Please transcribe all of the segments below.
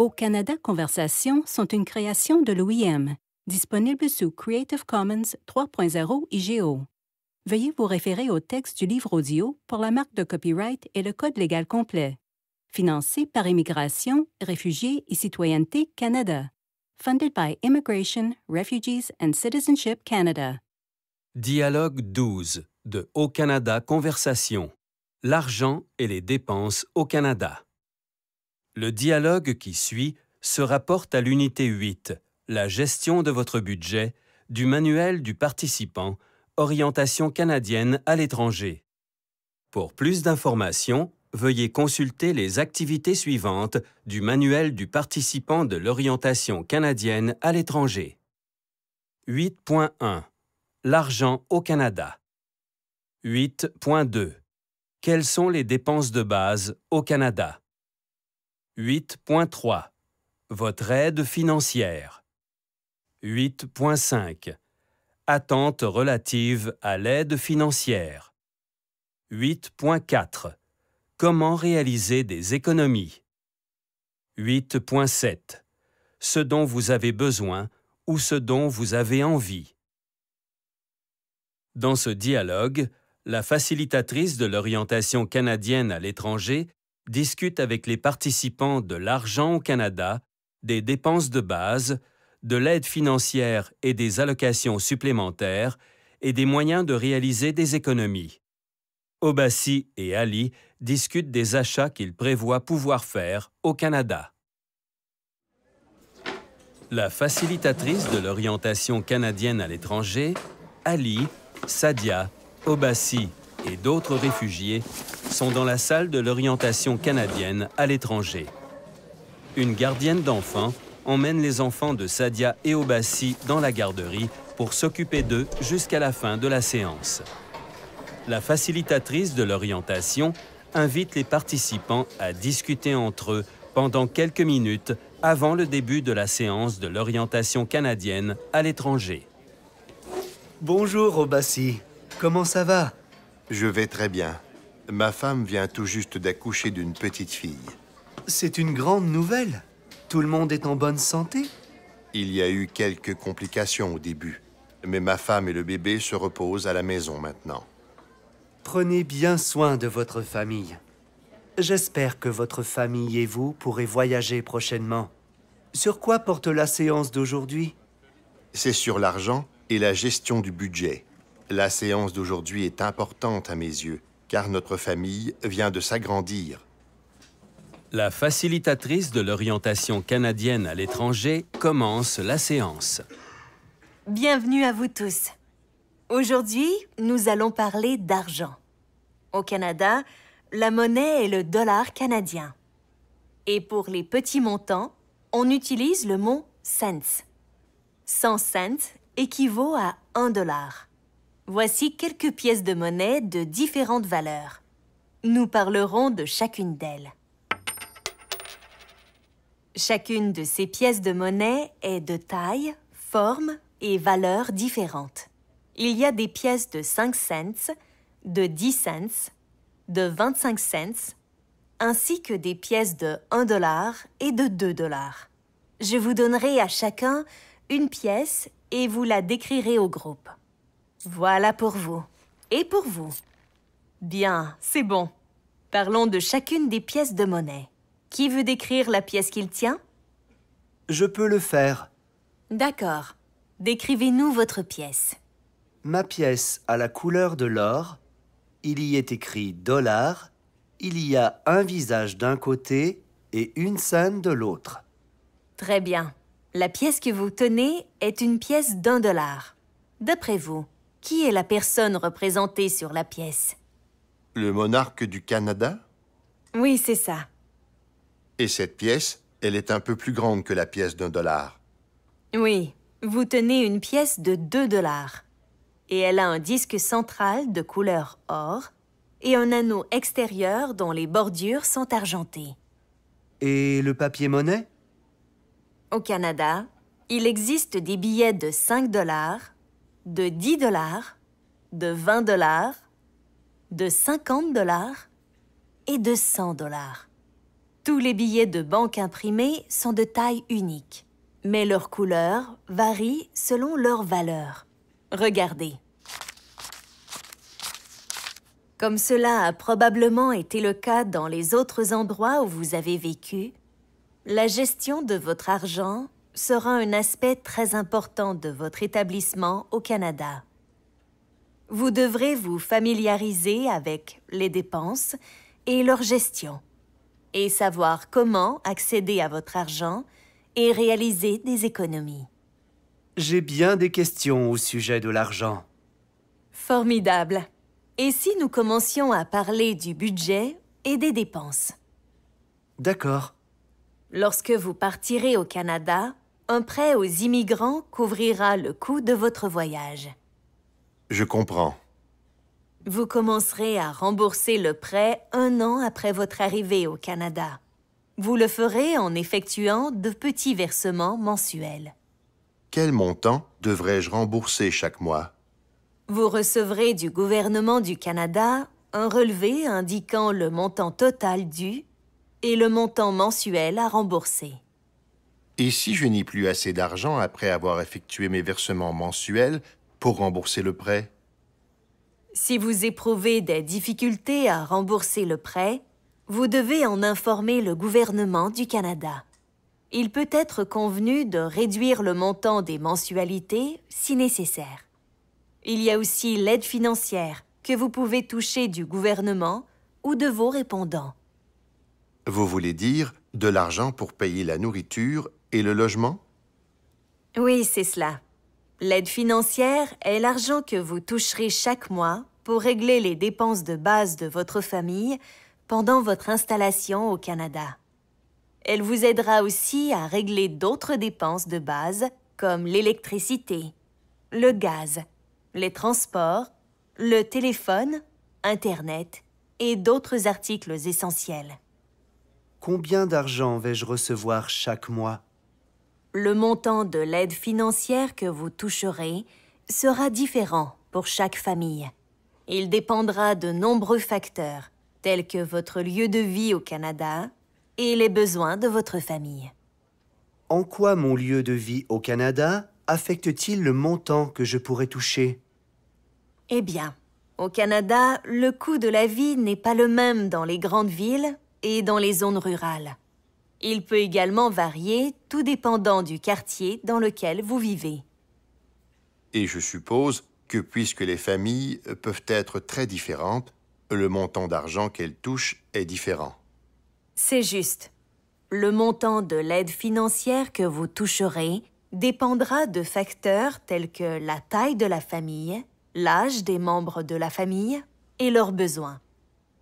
Au Canada Conversation sont une création de l'OIM, disponible sous Creative Commons 3.0 IGO. Veuillez vous référer au texte du livre audio pour la marque de copyright et le code légal complet. Financé par Immigration, Réfugiés et Citoyenneté Canada. Funded by Immigration, Refugees and Citizenship Canada. Dialogue 12 de Au Canada Conversation. L'argent et les dépenses au Canada. Le dialogue qui suit se rapporte à l'unité 8, la gestion de votre budget, du manuel du participant, orientation canadienne à l'étranger. Pour plus d'informations, veuillez consulter les activités suivantes du manuel du participant de l'orientation canadienne à l'étranger. 8.1 L'argent au Canada 8.2 Quelles sont les dépenses de base au Canada 8.3 Votre aide financière 8.5 Attente relative à l'aide financière 8.4 Comment réaliser des économies 8.7 Ce dont vous avez besoin ou ce dont vous avez envie Dans ce dialogue, la facilitatrice de l'orientation canadienne à l'étranger discute avec les participants de l'argent au Canada, des dépenses de base, de l'aide financière et des allocations supplémentaires et des moyens de réaliser des économies. Obassi et Ali discutent des achats qu'ils prévoient pouvoir faire au Canada. La facilitatrice de l'orientation canadienne à l'étranger, Ali, Sadia, Obassi et d'autres réfugiés sont dans la salle de l'orientation canadienne à l'étranger. Une gardienne d'enfants emmène les enfants de Sadia et Obassi dans la garderie pour s'occuper d'eux jusqu'à la fin de la séance. La facilitatrice de l'orientation invite les participants à discuter entre eux pendant quelques minutes avant le début de la séance de l'orientation canadienne à l'étranger. Bonjour, Obassi. Comment ça va Je vais très bien. Ma femme vient tout juste d'accoucher d'une petite fille. C'est une grande nouvelle. Tout le monde est en bonne santé. Il y a eu quelques complications au début, mais ma femme et le bébé se reposent à la maison maintenant. Prenez bien soin de votre famille. J'espère que votre famille et vous pourrez voyager prochainement. Sur quoi porte la séance d'aujourd'hui C'est sur l'argent et la gestion du budget. La séance d'aujourd'hui est importante à mes yeux car notre famille vient de s'agrandir. La facilitatrice de l'orientation canadienne à l'étranger commence la séance. Bienvenue à vous tous. Aujourd'hui, nous allons parler d'argent. Au Canada, la monnaie est le dollar canadien. Et pour les petits montants, on utilise le mot cents. 100 cents équivaut à 1 dollar. Voici quelques pièces de monnaie de différentes valeurs. Nous parlerons de chacune d'elles. Chacune de ces pièces de monnaie est de taille, forme et valeur différentes. Il y a des pièces de 5 cents, de 10 cents, de 25 cents, ainsi que des pièces de 1 dollar et de 2 dollars. Je vous donnerai à chacun une pièce et vous la décrirez au groupe. Voilà pour vous. Et pour vous. Bien, c'est bon. Parlons de chacune des pièces de monnaie. Qui veut décrire la pièce qu'il tient Je peux le faire. D'accord. Décrivez-nous votre pièce. Ma pièce a la couleur de l'or. Il y est écrit « dollar ». Il y a un visage d'un côté et une scène de l'autre. Très bien. La pièce que vous tenez est une pièce d'un dollar. D'après vous, qui est la personne représentée sur la pièce Le monarque du Canada Oui, c'est ça. Et cette pièce, elle est un peu plus grande que la pièce d'un dollar. Oui, vous tenez une pièce de 2 dollars. Et elle a un disque central de couleur or et un anneau extérieur dont les bordures sont argentées. Et le papier monnaie Au Canada, il existe des billets de 5 dollars, de 10 dollars, de 20 dollars, de 50 dollars et de 100 dollars. Tous les billets de banque imprimés sont de taille unique, mais leur couleur varie selon leur valeur. Regardez. Comme cela a probablement été le cas dans les autres endroits où vous avez vécu, la gestion de votre argent sera un aspect très important de votre établissement au Canada. Vous devrez vous familiariser avec les dépenses et leur gestion, et savoir comment accéder à votre argent et réaliser des économies. J'ai bien des questions au sujet de l'argent. Formidable. Et si nous commencions à parler du budget et des dépenses D'accord. Lorsque vous partirez au Canada, un prêt aux immigrants couvrira le coût de votre voyage. Je comprends. Vous commencerez à rembourser le prêt un an après votre arrivée au Canada. Vous le ferez en effectuant de petits versements mensuels. Quel montant devrais-je rembourser chaque mois? Vous recevrez du gouvernement du Canada un relevé indiquant le montant total dû et le montant mensuel à rembourser. Et si je n'ai plus assez d'argent après avoir effectué mes versements mensuels pour rembourser le prêt Si vous éprouvez des difficultés à rembourser le prêt, vous devez en informer le gouvernement du Canada. Il peut être convenu de réduire le montant des mensualités si nécessaire. Il y a aussi l'aide financière que vous pouvez toucher du gouvernement ou de vos répondants. Vous voulez dire de l'argent pour payer la nourriture et le logement Oui, c'est cela. L'aide financière est l'argent que vous toucherez chaque mois pour régler les dépenses de base de votre famille pendant votre installation au Canada. Elle vous aidera aussi à régler d'autres dépenses de base comme l'électricité, le gaz, les transports, le téléphone, Internet et d'autres articles essentiels. Combien d'argent vais-je recevoir chaque mois le montant de l'aide financière que vous toucherez sera différent pour chaque famille. Il dépendra de nombreux facteurs, tels que votre lieu de vie au Canada et les besoins de votre famille. En quoi mon lieu de vie au Canada affecte-t-il le montant que je pourrais toucher Eh bien, au Canada, le coût de la vie n'est pas le même dans les grandes villes et dans les zones rurales. Il peut également varier tout dépendant du quartier dans lequel vous vivez. Et je suppose que puisque les familles peuvent être très différentes, le montant d'argent qu'elles touchent est différent. C'est juste. Le montant de l'aide financière que vous toucherez dépendra de facteurs tels que la taille de la famille, l'âge des membres de la famille et leurs besoins.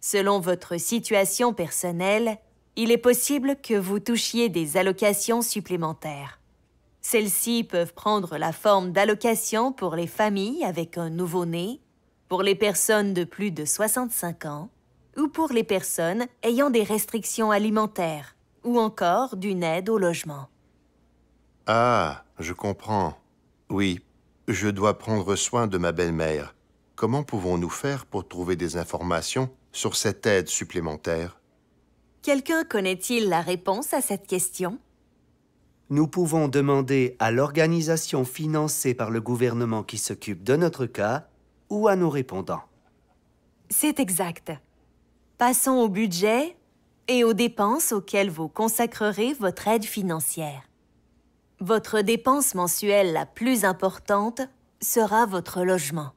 Selon votre situation personnelle, il est possible que vous touchiez des allocations supplémentaires. Celles-ci peuvent prendre la forme d'allocations pour les familles avec un nouveau-né, pour les personnes de plus de 65 ans, ou pour les personnes ayant des restrictions alimentaires, ou encore d'une aide au logement. Ah, je comprends. Oui, je dois prendre soin de ma belle-mère. Comment pouvons-nous faire pour trouver des informations sur cette aide supplémentaire Quelqu'un connaît-il la réponse à cette question Nous pouvons demander à l'organisation financée par le gouvernement qui s'occupe de notre cas ou à nos répondants. C'est exact. Passons au budget et aux dépenses auxquelles vous consacrerez votre aide financière. Votre dépense mensuelle la plus importante sera votre logement.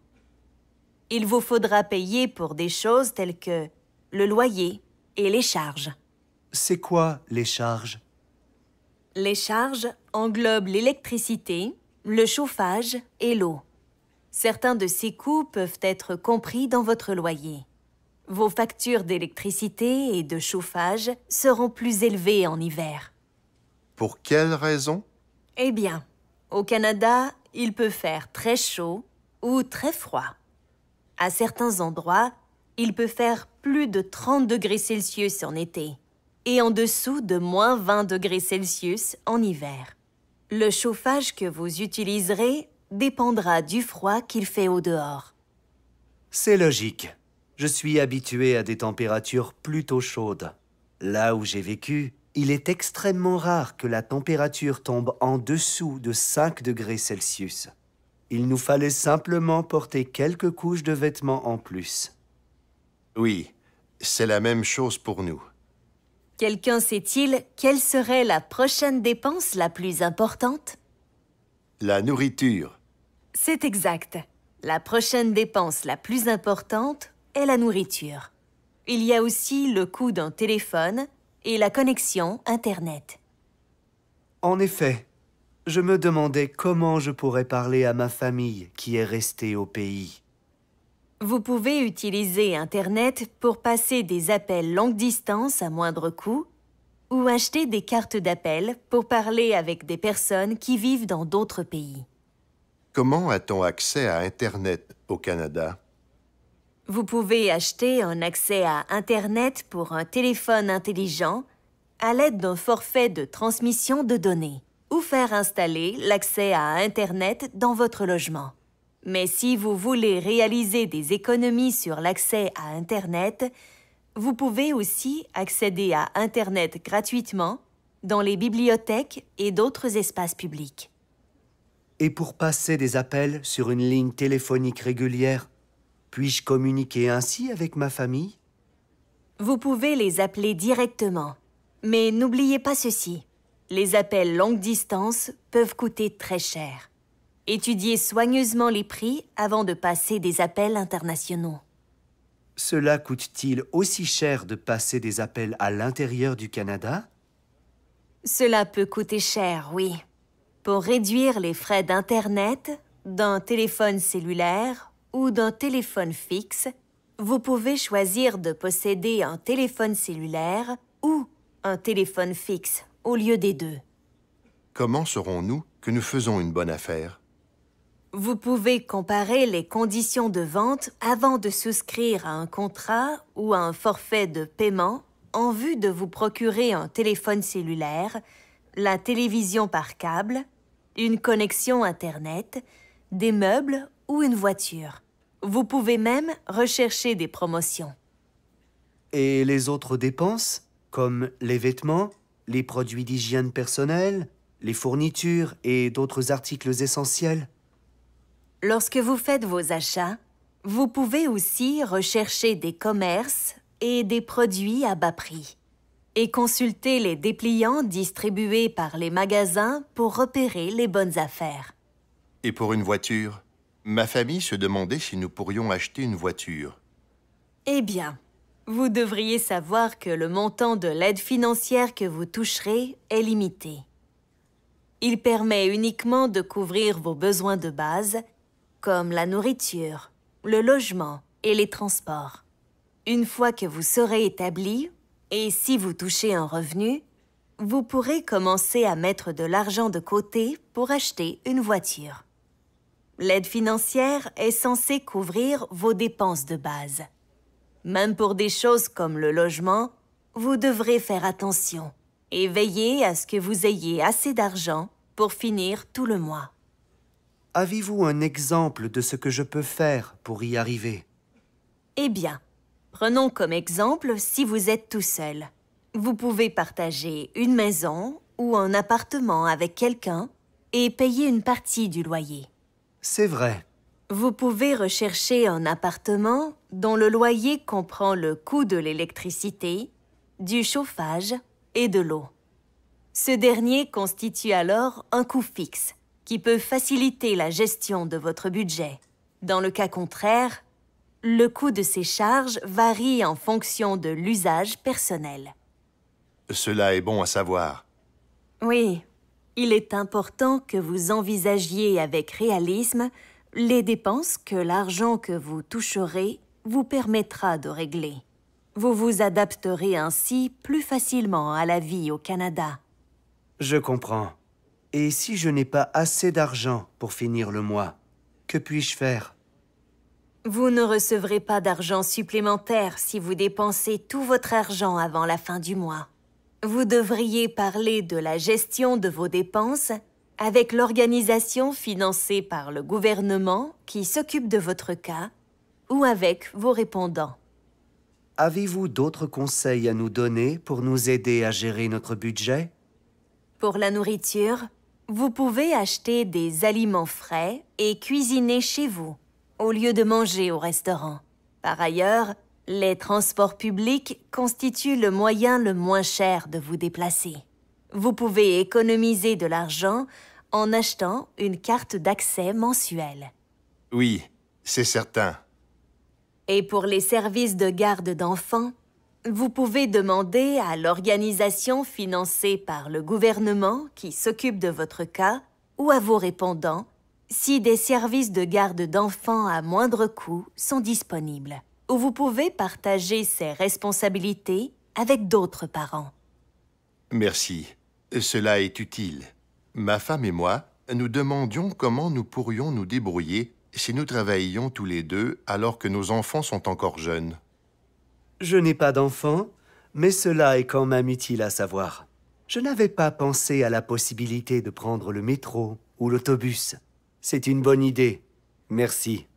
Il vous faudra payer pour des choses telles que le loyer, et les charges. C'est quoi les charges Les charges englobent l'électricité, le chauffage et l'eau. Certains de ces coûts peuvent être compris dans votre loyer. Vos factures d'électricité et de chauffage seront plus élevées en hiver. Pour quelles raisons Eh bien, au Canada, il peut faire très chaud ou très froid. À certains endroits, il peut faire plus de 30 degrés Celsius en été et en dessous de moins 20 degrés Celsius en hiver. Le chauffage que vous utiliserez dépendra du froid qu'il fait au dehors. C'est logique. Je suis habitué à des températures plutôt chaudes. Là où j'ai vécu, il est extrêmement rare que la température tombe en dessous de 5 degrés Celsius. Il nous fallait simplement porter quelques couches de vêtements en plus. Oui, c'est la même chose pour nous. Quelqu'un sait-il quelle serait la prochaine dépense la plus importante La nourriture. C'est exact. La prochaine dépense la plus importante est la nourriture. Il y a aussi le coût d'un téléphone et la connexion Internet. En effet, je me demandais comment je pourrais parler à ma famille qui est restée au pays. Vous pouvez utiliser Internet pour passer des appels longue distance à moindre coût ou acheter des cartes d'appel pour parler avec des personnes qui vivent dans d'autres pays. Comment a-t-on accès à Internet au Canada Vous pouvez acheter un accès à Internet pour un téléphone intelligent à l'aide d'un forfait de transmission de données ou faire installer l'accès à Internet dans votre logement. Mais si vous voulez réaliser des économies sur l'accès à Internet, vous pouvez aussi accéder à Internet gratuitement dans les bibliothèques et d'autres espaces publics. Et pour passer des appels sur une ligne téléphonique régulière, puis-je communiquer ainsi avec ma famille Vous pouvez les appeler directement. Mais n'oubliez pas ceci, les appels longue distance peuvent coûter très cher. Étudiez soigneusement les prix avant de passer des appels internationaux. Cela coûte-t-il aussi cher de passer des appels à l'intérieur du Canada Cela peut coûter cher, oui. Pour réduire les frais d'Internet, d'un téléphone cellulaire ou d'un téléphone fixe, vous pouvez choisir de posséder un téléphone cellulaire ou un téléphone fixe au lieu des deux. Comment saurons-nous que nous faisons une bonne affaire vous pouvez comparer les conditions de vente avant de souscrire à un contrat ou à un forfait de paiement en vue de vous procurer un téléphone cellulaire, la télévision par câble, une connexion Internet, des meubles ou une voiture. Vous pouvez même rechercher des promotions. Et les autres dépenses, comme les vêtements, les produits d'hygiène personnelle, les fournitures et d'autres articles essentiels Lorsque vous faites vos achats, vous pouvez aussi rechercher des commerces et des produits à bas prix et consulter les dépliants distribués par les magasins pour repérer les bonnes affaires. Et pour une voiture Ma famille se demandait si nous pourrions acheter une voiture. Eh bien, vous devriez savoir que le montant de l'aide financière que vous toucherez est limité. Il permet uniquement de couvrir vos besoins de base comme la nourriture, le logement et les transports. Une fois que vous serez établi, et si vous touchez un revenu, vous pourrez commencer à mettre de l'argent de côté pour acheter une voiture. L'aide financière est censée couvrir vos dépenses de base. Même pour des choses comme le logement, vous devrez faire attention et veiller à ce que vous ayez assez d'argent pour finir tout le mois avez-vous un exemple de ce que je peux faire pour y arriver Eh bien, prenons comme exemple si vous êtes tout seul. Vous pouvez partager une maison ou un appartement avec quelqu'un et payer une partie du loyer. C'est vrai. Vous pouvez rechercher un appartement dont le loyer comprend le coût de l'électricité, du chauffage et de l'eau. Ce dernier constitue alors un coût fixe qui peut faciliter la gestion de votre budget. Dans le cas contraire, le coût de ces charges varie en fonction de l'usage personnel. Cela est bon à savoir. Oui. Il est important que vous envisagiez avec réalisme les dépenses que l'argent que vous toucherez vous permettra de régler. Vous vous adapterez ainsi plus facilement à la vie au Canada. Je comprends. Et si je n'ai pas assez d'argent pour finir le mois, que puis-je faire Vous ne recevrez pas d'argent supplémentaire si vous dépensez tout votre argent avant la fin du mois. Vous devriez parler de la gestion de vos dépenses avec l'organisation financée par le gouvernement qui s'occupe de votre cas ou avec vos répondants. Avez-vous d'autres conseils à nous donner pour nous aider à gérer notre budget Pour la nourriture, vous pouvez acheter des aliments frais et cuisiner chez vous, au lieu de manger au restaurant. Par ailleurs, les transports publics constituent le moyen le moins cher de vous déplacer. Vous pouvez économiser de l'argent en achetant une carte d'accès mensuelle. Oui, c'est certain. Et pour les services de garde d'enfants, vous pouvez demander à l'organisation financée par le gouvernement qui s'occupe de votre cas ou à vos répondants si des services de garde d'enfants à moindre coût sont disponibles ou vous pouvez partager ces responsabilités avec d'autres parents. Merci. Cela est utile. Ma femme et moi, nous demandions comment nous pourrions nous débrouiller si nous travaillions tous les deux alors que nos enfants sont encore jeunes. Je n'ai pas d'enfant, mais cela est quand même utile à savoir. Je n'avais pas pensé à la possibilité de prendre le métro ou l'autobus. C'est une bonne idée. Merci.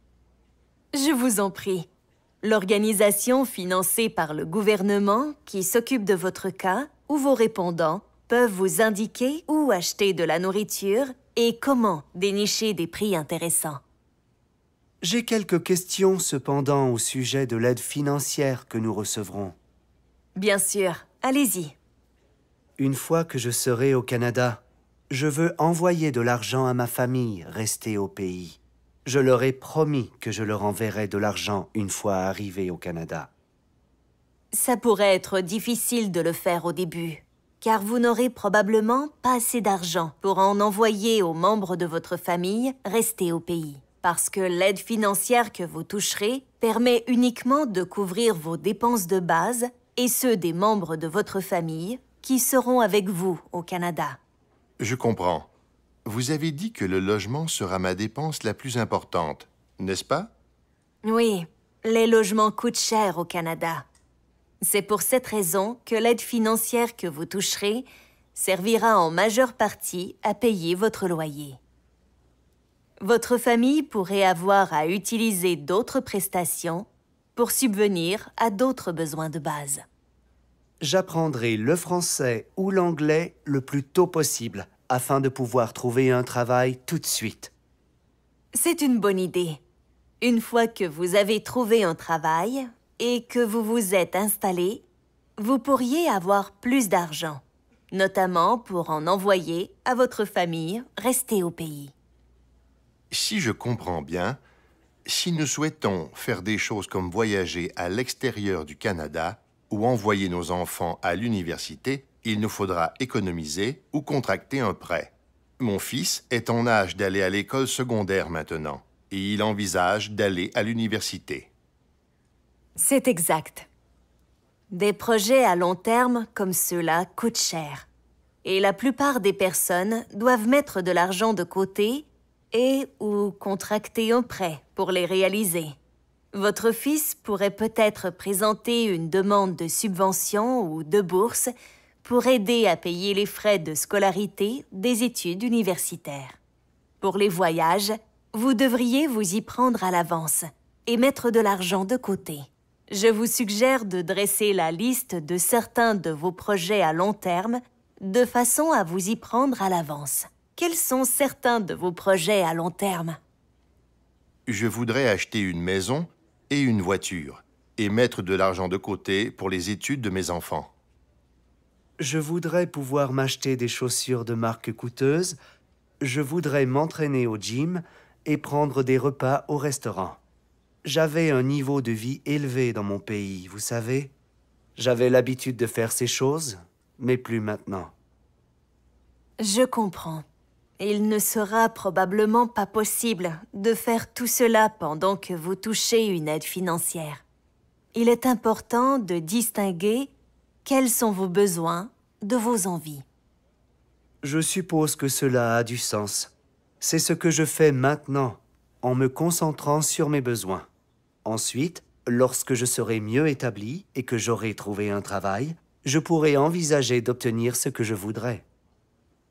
Je vous en prie. L'organisation financée par le gouvernement qui s'occupe de votre cas ou vos répondants peuvent vous indiquer où acheter de la nourriture et comment dénicher des prix intéressants. J'ai quelques questions cependant au sujet de l'aide financière que nous recevrons. Bien sûr, allez-y. Une fois que je serai au Canada, je veux envoyer de l'argent à ma famille restée au pays. Je leur ai promis que je leur enverrai de l'argent une fois arrivé au Canada. Ça pourrait être difficile de le faire au début, car vous n'aurez probablement pas assez d'argent pour en envoyer aux membres de votre famille restés au pays parce que l'aide financière que vous toucherez permet uniquement de couvrir vos dépenses de base et ceux des membres de votre famille qui seront avec vous au Canada. Je comprends. Vous avez dit que le logement sera ma dépense la plus importante, n'est-ce pas? Oui, les logements coûtent cher au Canada. C'est pour cette raison que l'aide financière que vous toucherez servira en majeure partie à payer votre loyer. Votre famille pourrait avoir à utiliser d'autres prestations pour subvenir à d'autres besoins de base. J'apprendrai le français ou l'anglais le plus tôt possible afin de pouvoir trouver un travail tout de suite. C'est une bonne idée. Une fois que vous avez trouvé un travail et que vous vous êtes installé, vous pourriez avoir plus d'argent, notamment pour en envoyer à votre famille restée au pays. Si je comprends bien, si nous souhaitons faire des choses comme voyager à l'extérieur du Canada ou envoyer nos enfants à l'université, il nous faudra économiser ou contracter un prêt. Mon fils est en âge d'aller à l'école secondaire maintenant et il envisage d'aller à l'université. C'est exact. Des projets à long terme comme ceux-là coûtent cher. Et la plupart des personnes doivent mettre de l'argent de côté et ou contracter un prêt pour les réaliser. Votre fils pourrait peut-être présenter une demande de subvention ou de bourse pour aider à payer les frais de scolarité des études universitaires. Pour les voyages, vous devriez vous y prendre à l'avance et mettre de l'argent de côté. Je vous suggère de dresser la liste de certains de vos projets à long terme de façon à vous y prendre à l'avance. Quels sont certains de vos projets à long terme Je voudrais acheter une maison et une voiture et mettre de l'argent de côté pour les études de mes enfants. Je voudrais pouvoir m'acheter des chaussures de marque coûteuse. Je voudrais m'entraîner au gym et prendre des repas au restaurant. J'avais un niveau de vie élevé dans mon pays, vous savez. J'avais l'habitude de faire ces choses, mais plus maintenant. Je comprends. Il ne sera probablement pas possible de faire tout cela pendant que vous touchez une aide financière. Il est important de distinguer quels sont vos besoins de vos envies. Je suppose que cela a du sens. C'est ce que je fais maintenant, en me concentrant sur mes besoins. Ensuite, lorsque je serai mieux établi et que j'aurai trouvé un travail, je pourrai envisager d'obtenir ce que je voudrais.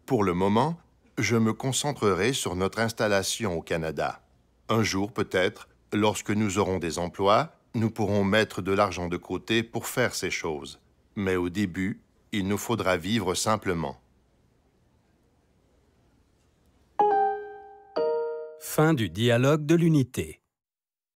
Pour le moment, je me concentrerai sur notre installation au Canada. Un jour, peut-être, lorsque nous aurons des emplois, nous pourrons mettre de l'argent de côté pour faire ces choses. Mais au début, il nous faudra vivre simplement. Fin du dialogue de l'unité.